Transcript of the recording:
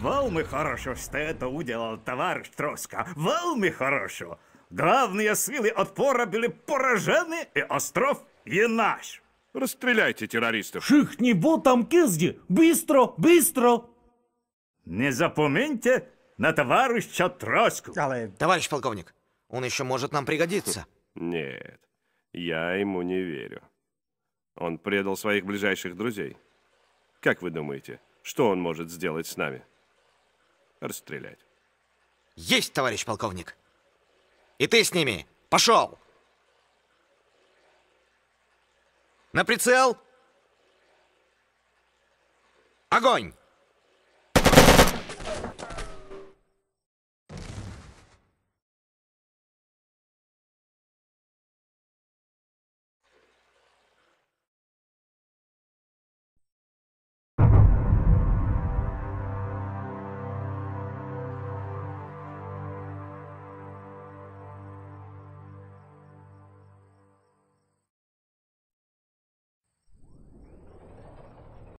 Валми хорошо, что это уделал товарищ Троска. Валми хорошо. Главные силы отпора были поражены, и остров и наш. Расстреляйте террористов. Шихни там кизди, Быстро, быстро. Не запомните на товарища Троску. Але... Товарищ полковник, он еще может нам пригодиться. Нет, я ему не верю. Он предал своих ближайших друзей. Как вы думаете, что он может сделать с нами? расстрелять. Есть, товарищ полковник. И ты с ними. Пошел! На прицел! Огонь!